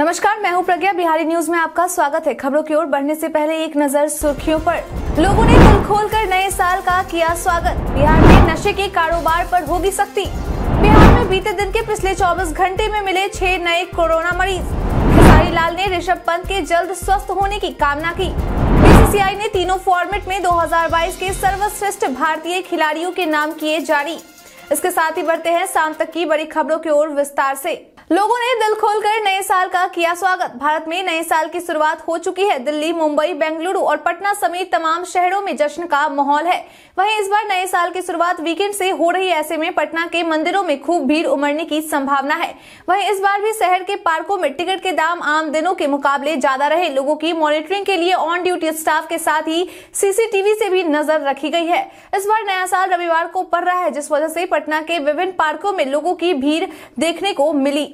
नमस्कार मैं हूं प्रज्ञा बिहारी न्यूज में आपका स्वागत है खबरों की ओर बढ़ने से पहले एक नजर सुर्खियों पर लोगों ने दिल खोलकर नए साल का किया स्वागत बिहार में नशे के कारोबार पर होगी सख्ती बिहार में बीते दिन के पिछले 24 घंटे में मिले छह नए कोरोना मरीज खेसारी लाल ने ऋषभ पंत के जल्द स्वस्थ होने की कामना की बी ने तीनों फॉर्मेट में दो के सर्वश्रेष्ठ भारतीय खिलाड़ियों के नाम किए जारी इसके साथ ही बढ़ते हैं शाम तक की बड़ी खबरों की ओर विस्तार ऐसी लोगों ने दिल खोलकर नए साल का किया स्वागत भारत में नए साल की शुरुआत हो चुकी है दिल्ली मुंबई बेंगलुरु और पटना समेत तमाम शहरों में जश्न का माहौल है वहीं इस बार नए साल की शुरुआत वीकेंड से हो रही ऐसे में पटना के मंदिरों में खूब भीड़ उमड़ने की संभावना है वहीं इस बार भी शहर के पार्कों में टिकट के दाम आम दिनों के मुकाबले ज्यादा रहे लोगों की मॉनिटरिंग के लिए ऑन ड्यूटी स्टाफ के साथ ही सीसीटीवी से भी नजर रखी गई है इस बार नया साल रविवार को पड़ रहा है जिस वजह से पटना के विभिन्न पार्कों में लोगों की भीड़ देखने को मिली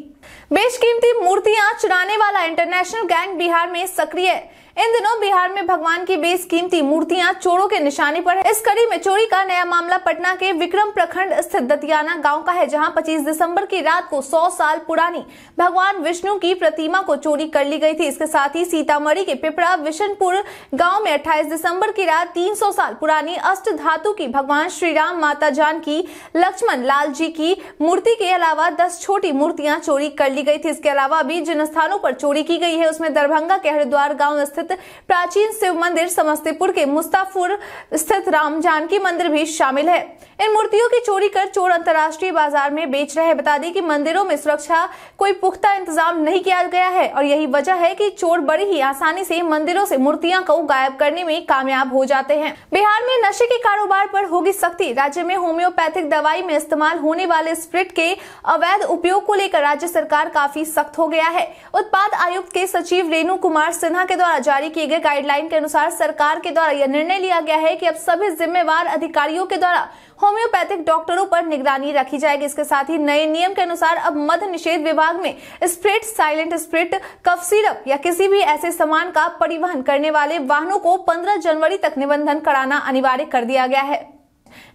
बेशकीमती मूर्तियां चुराने वाला इंटरनेशनल गैंग बिहार में सक्रिय इन दिनों बिहार में भगवान की बेसकीमती मूर्तियां चोरों के निशाने पर है इस कड़ी में चोरी का नया मामला पटना के विक्रम प्रखंड स्थित दतियाना गांव का है जहां 25 दिसंबर की रात को 100 साल पुरानी भगवान विष्णु की प्रतिमा को चोरी कर ली गई थी इसके साथ ही सीतामढ़ी के पिपरा विशनपुर गाँव में अट्ठाईस दिसम्बर की रात तीन साल पुरानी अष्ट धातु की भगवान श्री राम माता जान की लक्ष्मण लाल जी की मूर्ति के अलावा दस छोटी मूर्तियां चोरी कर ली गई थी इसके अलावा भी जिन स्थानों पर चोरी की गई है उसमें दरभंगा के हरिद्वार गाँव स्थित स्थित प्राचीन शिव मंदिर समस्तीपुर के मुस्ताफुर स्थित राम जानकी मंदिर भी शामिल है इन मूर्तियों की चोरी कर चोर अंतर्राष्ट्रीय बाजार में बेच रहे हैं बता दें कि मंदिरों में सुरक्षा कोई पुख्ता इंतजाम नहीं किया गया है और यही वजह है कि चोर बड़ी ही आसानी से मंदिरों से मूर्तियां को गायब करने में कामयाब हो जाते हैं बिहार में नशे के कारोबार पर होगी सख्ती राज्य में होम्योपैथिक दवाई में इस्तेमाल होने वाले स्प्रिट के अवैध उपयोग को लेकर राज्य सरकार काफी सख्त हो गया है उत्पाद आयुक्त के सचिव रेणु कुमार सिन्हा के द्वारा जारी किए गए गाइडलाइन के अनुसार सरकार के द्वारा यह निर्णय लिया गया है की अब सभी जिम्मेवार अधिकारियों के द्वारा होम्योपैथिक डॉक्टरों पर निगरानी रखी जाएगी इसके साथ ही नए नियम के अनुसार अब मध्य निषेध विभाग में spirit silent spirit cough syrup या किसी भी ऐसे सामान का परिवहन करने वाले वाहनों को पंद्रह जनवरी तक निबंधन कराना अनिवार्य कर दिया गया है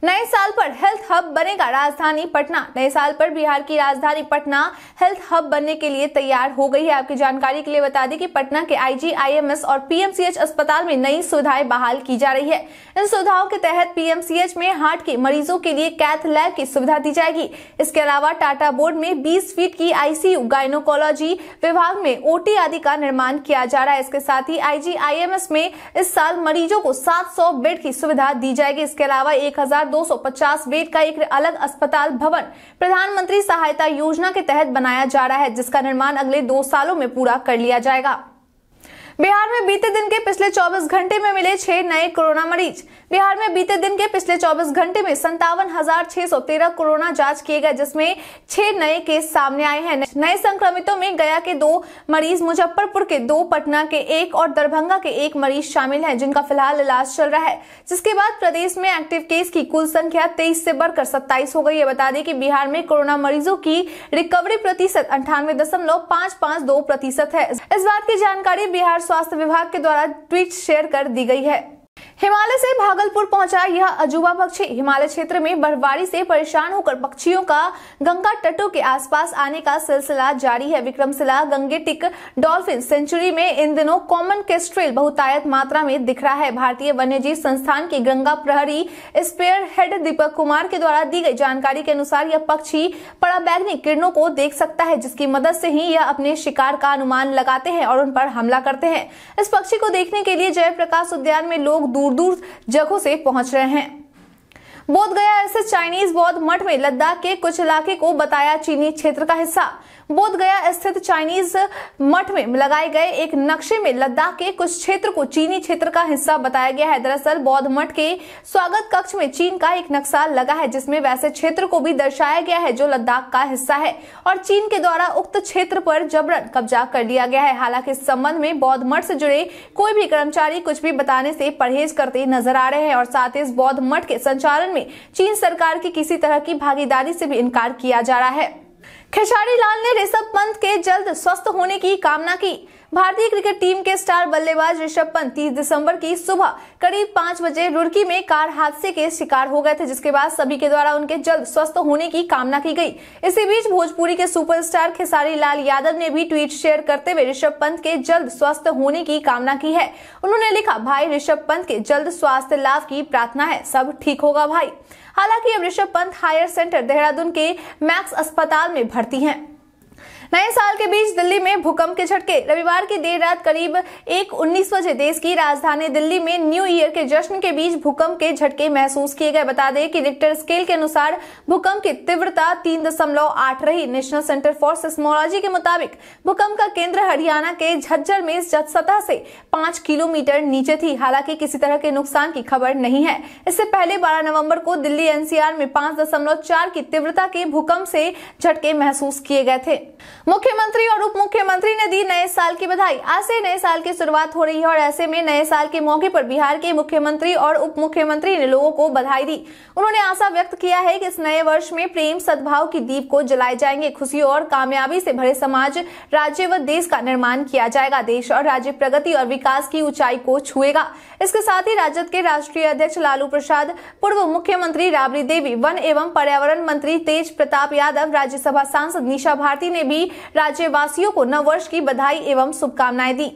नए साल पर हेल्थ हब बनेगा राजधानी पटना नए साल पर बिहार की राजधानी पटना हेल्थ हब बनने के लिए तैयार हो गई है आपकी जानकारी के लिए बता दें कि पटना के आईजी आईएमएस और पीएमसीएच अस्पताल में नई सुविधाएं बहाल की जा रही है इन सुविधाओं के तहत पीएमसीएच में हार्ट के मरीजों के लिए कैथ लैब की सुविधा दी जाएगी इसके अलावा टाटा बोर्ड में बीस फीट की आईसीयू गायनोकोलॉजी विभाग में ओटी आदि का निर्माण किया जा रहा है इसके साथ ही आईजी आईएमएस में इस साल मरीजों को सात बेड की सुविधा दी जाएगी इसके अलावा एक 1250 बेड का एक अलग अस्पताल भवन प्रधानमंत्री सहायता योजना के तहत बनाया जा रहा है जिसका निर्माण अगले दो सालों में पूरा कर लिया जाएगा बिहार में बीते दिन के पिछले 24 घंटे में मिले छह नए कोरोना मरीज बिहार में बीते दिन के पिछले 24 घंटे में संतावन कोरोना जांच किए गए जिसमें छह नए केस सामने आए हैं नए संक्रमितों में गया के दो मरीज मुजफ्फरपुर के दो पटना के एक और दरभंगा के एक मरीज शामिल है जिनका फिलहाल इलाज चल रहा है जिसके बाद प्रदेश में एक्टिव केस की कुल संख्या तेईस ऐसी बढ़कर सत्ताईस हो गयी है बता दें की बिहार में कोरोना मरीजों की रिकवरी प्रतिशत अंठानवे प्रतिशत है इस बात की जानकारी बिहार स्वास्थ्य विभाग के द्वारा ट्वीट शेयर कर दी गई है हिमालय से भागलपुर पहुंचा यह अजूबा पक्षी हिमालय क्षेत्र में बर्फबारी से परेशान होकर पक्षियों का गंगा तटों के आसपास आने का सिलसिला जारी है विक्रमशिला गंगेटिक डॉल्फिन सेंचुरी में इन दिनों कॉमन केस्ट्रेल बहुतायत मात्रा में दिख रहा है भारतीय वन्यजीव संस्थान के गंगा प्रहरी स्पेयर हेड दीपक कुमार के द्वारा दी गई जानकारी के अनुसार यह पक्षी पराबैग्नि किरणों को देख सकता है जिसकी मदद से ही यह अपने शिकार का अनुमान लगाते हैं और उन पर हमला करते हैं इस पक्षी को देखने के लिए जयप्रकाश उद्यान में लोग दूर दूर दूर जगहों से पहुंच रहे हैं बोध गया स्थित चाइनीज बौद्ध मठ में लद्दाख के कुछ इलाके को बताया चीनी क्षेत्र का हिस्सा बोध गया स्थित चाइनीज मठ में लगाए गए एक नक्शे में लद्दाख के कुछ क्षेत्र को चीनी क्षेत्र का हिस्सा बताया गया है दरअसल बौद्ध मठ के स्वागत कक्ष में चीन का एक नक्शा लगा है जिसमें वैसे क्षेत्र को भी दर्शाया गया है जो लद्दाख का हिस्सा है और चीन के द्वारा उक्त क्षेत्र पर जबरन कब्जा कर लिया गया है हालांकि इस संबंध में बौद्ध मठ से जुड़े कोई भी कर्मचारी कुछ भी बताने से परहेज करते नजर आ रहे हैं और साथ ही इस बौद्ध मठ के संचालन में में चीन सरकार की किसी तरह की भागीदारी से भी इनकार किया जा रहा है खेसारी लाल ने ऋषभ पंत के जल्द स्वस्थ होने की कामना की भारतीय क्रिकेट टीम के स्टार बल्लेबाज ऋषभ पंत तीस दिसंबर की सुबह करीब पांच बजे रुड़की में कार हादसे के शिकार हो गए थे जिसके बाद सभी के द्वारा उनके जल्द स्वस्थ होने की कामना की गई इसी बीच भोजपुरी के सुपरस्टार खेसारी लाल यादव ने भी ट्वीट शेयर करते हुए ऋषभ पंत के जल्द स्वस्थ होने की कामना की है उन्होंने लिखा भाई ऋषभ पंत के जल्द स्वास्थ्य लाभ की प्रार्थना है सब ठीक होगा भाई हालांकि अब ऋषभ पंत हायर सेंटर देहरादून के मैक्स अस्पताल में भर्ती हैं नए साल के बीच दिल्ली में भूकंप के झटके रविवार की देर रात करीब एक उन्नीस बजे देश की राजधानी दिल्ली में न्यू ईयर के जश्न के बीच भूकंप के झटके महसूस किए गए बता दें कि रिक्टर स्केल के अनुसार भूकंप की तीव्रता तीन दशमलव आठ रही नेशनल सेंटर फॉर सिस्मोलॉजी के मुताबिक भूकंप का केंद्र हरियाणा के झज्जर में सतह से पांच किलोमीटर नीचे थी हालांकि किसी तरह के नुकसान की खबर नहीं है इससे पहले बारह नवम्बर को दिल्ली एनसीआर में पांच की तीव्रता के भूकंप से झटके महसूस किए गए थे मुख्यमंत्री और उप मुख्यमंत्री ने दी नए साल की बधाई आज से नए साल की शुरुआत हो रही है और ऐसे में नए साल के मौके पर बिहार के मुख्यमंत्री और उप मुख्यमंत्री ने लोगों को बधाई दी उन्होंने आशा व्यक्त किया है कि इस नए वर्ष में प्रेम सद्भाव की दीप को जलाए जाएंगे खुशी और कामयाबी से भरे समाज राज्य व देश का निर्माण किया जाएगा देश और राज्य प्रगति और विकास की ऊंचाई को छुएगा इसके साथ ही राजद के राष्ट्रीय अध्यक्ष लालू प्रसाद पूर्व मुख्यमंत्री राबड़ी देवी वन एवं पर्यावरण मंत्री तेज प्रताप यादव राज्यसभा सांसद निशा भारती ने भी राज्यवासियों को नववर्ष की बधाई एवं शुभकामनाएं दी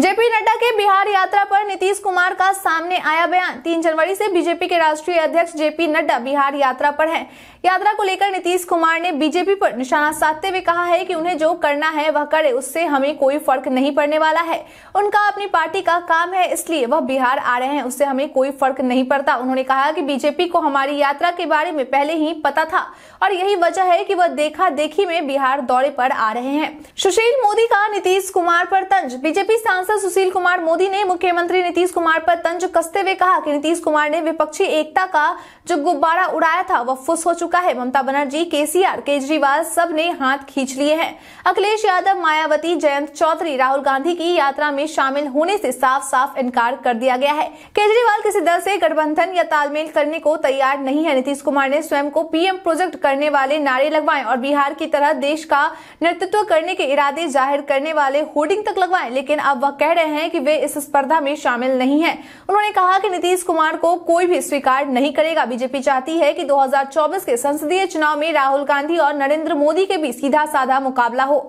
जेपी नड्डा के बिहार यात्रा पर नीतीश कुमार का सामने आया बयान तीन जनवरी से बीजेपी के राष्ट्रीय अध्यक्ष जेपी नड्डा बिहार यात्रा पर हैं। यात्रा को लेकर नीतीश कुमार ने बीजेपी पर निशाना साधते हुए कहा है कि उन्हें जो करना है वह करे उससे हमें कोई फर्क नहीं पड़ने वाला है उनका अपनी पार्टी का काम है इसलिए वह बिहार आ रहे हैं उससे हमें कोई फर्क नहीं पड़ता उन्होंने कहा कि बीजेपी को हमारी यात्रा के बारे में पहले ही पता था और यही वजह है कि वह देखा देखी में बिहार दौरे पर आ रहे हैं सुशील मोदी का नीतीश कुमार पर तंज बीजेपी सांसद सुशील कुमार मोदी ने मुख्यमंत्री नीतीश कुमार पर तंज कसते हुए कहा कि नीतीश कुमार ने विपक्षी एकता का जो गुब्बारा उड़ाया था वह फुस हो चुका चुका है ममता बनर्जी केसीआर केजरीवाल सब ने हाथ खींच लिए हैं अखिलेश यादव मायावती जयंत चौधरी राहुल गांधी की यात्रा में शामिल होने से साफ साफ इनकार कर दिया गया है केजरीवाल किसी दल से गठबंधन या तालमेल करने को तैयार नहीं है नीतीश कुमार ने स्वयं को पीएम प्रोजेक्ट करने वाले नारे लगवाए और बिहार की तरह देश का नेतृत्व करने के इरादे जाहिर करने वाले होर्डिंग तक लगवाए लेकिन अब वह कह रहे हैं की वे इस स्पर्धा में शामिल नहीं है उन्होंने कहा की नीतीश कुमार को कोई भी स्वीकार नहीं करेगा बीजेपी चाहती है कि 2024 के संसदीय चुनाव में राहुल गांधी और नरेंद्र मोदी के बीच सीधा साधा मुकाबला हो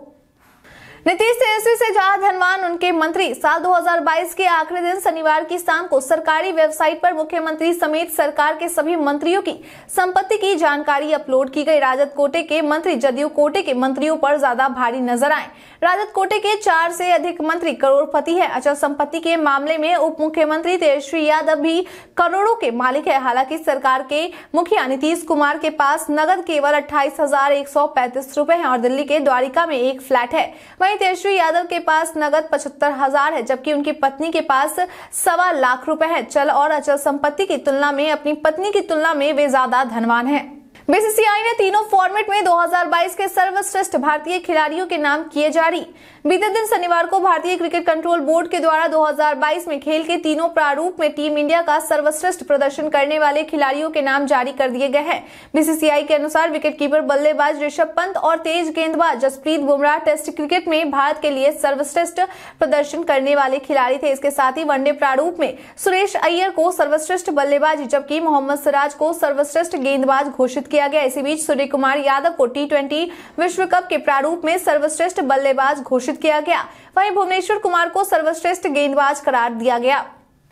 नीतीश तेजस्वी से जहां धनवान उनके मंत्री साल 2022 के आखिरी दिन शनिवार की शाम को सरकारी वेबसाइट पर मुख्यमंत्री समेत सरकार के सभी मंत्रियों की संपत्ति की जानकारी अपलोड की गई राजद कोटे के मंत्री जदयू कोटे के मंत्रियों पर ज्यादा भारी नजर आए राजद कोटे के चार से अधिक मंत्री करोड़पति है अचल अच्छा, संपत्ति के मामले में उप मुख्यमंत्री तेजस्वी यादव भी करोड़ों के मालिक है हालांकि सरकार के मुखिया नीतीश कुमार के पास नगद केवल अट्ठाईस हजार एक सौ पैंतीस रूपए है और दिल्ली के द्वारिका में एक फ्लैट है वहीं तेजस्वी यादव के पास नगद पचहत्तर हजार है जबकि उनकी पत्नी के पास सवा लाख रूपए है चल और अचल संपत्ति की तुलना में अपनी पत्नी की तुलना में वे ज्यादा धनवान है बीसीसीआई ने तीनों फॉर्मेट में 2022 के सर्वश्रेष्ठ भारतीय खिलाड़ियों के नाम किए जारी बीते दिन शनिवार को भारतीय क्रिकेट कंट्रोल बोर्ड के द्वारा 2022 में खेल के तीनों प्रारूप में टीम इंडिया का सर्वश्रेष्ठ प्रदर्शन करने वाले खिलाड़ियों के नाम जारी कर दिए गए हैं बीसीसीआई के अनुसार विकेटकीपर बल्लेबाज ऋषभ पंत और तेज गेंदबाज जसप्रीत बुमराह टेस्ट क्रिकेट में भारत के लिए सर्वश्रेष्ठ प्रदर्शन करने वाले खिलाड़ी थे इसके साथ ही वनडे प्रारूप में सुरेश अय्यर को सर्वश्रेष्ठ बल्लेबाज जबकि मोहम्मद सिराज को सर्वश्रेष्ठ गेंदबाज घोषित किया गया इसी बीच सूर्य कुमार यादव को टी विश्व कप के प्रारूप में सर्वश्रेष्ठ बल्लेबाज घोषित घोषित किया गया वहीं भुवनेश्वर कुमार को सर्वश्रेष्ठ गेंदबाज करार दिया गया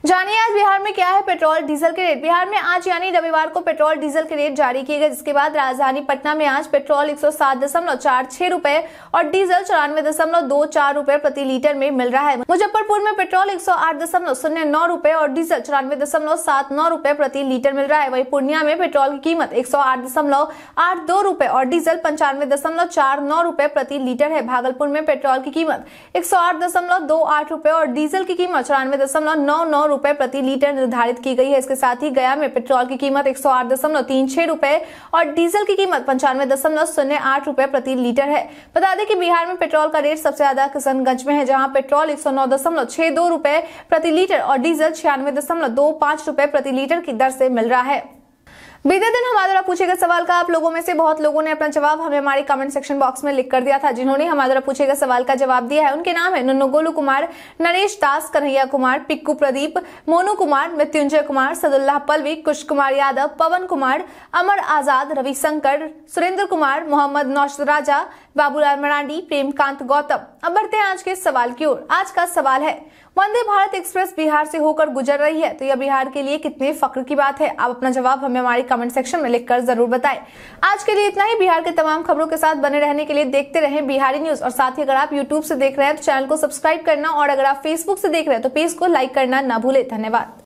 जानिए आज बिहार में क्या है पेट्रोल डीजल के रेट बिहार में आज यानी रविवार को पेट्रोल डीजल के रेट जारी किए गए जिसके बाद राजधानी पटना में आज पेट्रोल एक सौ रुपए और डीजल चौरानवे दशमलव दो चार रूपए प्रति लीटर में मिल रहा है मुजफ्फरपुर में पेट्रोल एक सौ आठ दशमलव शून्य नौ रूपए और डीजल चौरानवे दशमलव सात नौ रूपए प्रति लीटर मिल रहा है वही पूर्णिया में पेट्रोल की कीमत एक सौ आठ दशमलव आठ दो रूपए और डीजल पंचानवे दशमलव चार नौ रूपए प्रति लीटर है भागलपुर में पेट्रोल की कीमत एक सौ आठ दशमलव दो आठ रूपए और डीजल की कीमत चौरानवे दशमलव नौ नौ रुपए प्रति लीटर निर्धारित की गई है इसके साथ ही गया में पेट्रोल की कीमत एक रुपए और डीजल की कीमत पंचानवे रुपए प्रति लीटर है बता दें कि बिहार में पेट्रोल का रेट सबसे ज्यादा किशनगंज में है जहां पेट्रोल एक रुपए प्रति लीटर और डीजल छियानवे रुपए प्रति लीटर की दर से मिल रहा है बीते दिन हमारे द्वारा पूछे गए सवाल का आप लोगों में से बहुत लोगों ने अपना जवाब हमें हमारे कमेंट सेक्शन बॉक्स में लिख कर दिया था जिन्होंने हमारे द्वारा पूछे गए सवाल का जवाब दिया है उनके नाम है नुन्नु कुमार नरेश दास कन्हैया कुमार पिक्कू प्रदीप मोनू कुमार मृत्युंजय कुमार सदुल्लाह पलवी कुश कुमार यादव पवन कुमार अमर आजाद रविशंकर सुरेंद्र कुमार मोहम्मद नौशराजा बाबूलाल मरांडी प्रेमकांत गौतम अब बढ़ते हैं आज के सवाल की ओर आज का सवाल है वंदे भारत एक्सप्रेस बिहार से होकर गुजर रही है तो यह बिहार के लिए कितने फक्र की बात है आप अपना जवाब हमें हमारे कमेंट सेक्शन में लिखकर जरूर बताएं आज के लिए इतना ही बिहार के तमाम खबरों के साथ बने रहने के लिए देखते रहे बिहारी न्यूज और साथ ही अगर आप यूट्यूब से देख रहे हैं तो चैनल को सब्सक्राइब करना और अगर आप फेसबुक से देख रहे हैं तो पेज को लाइक करना न भूले धन्यवाद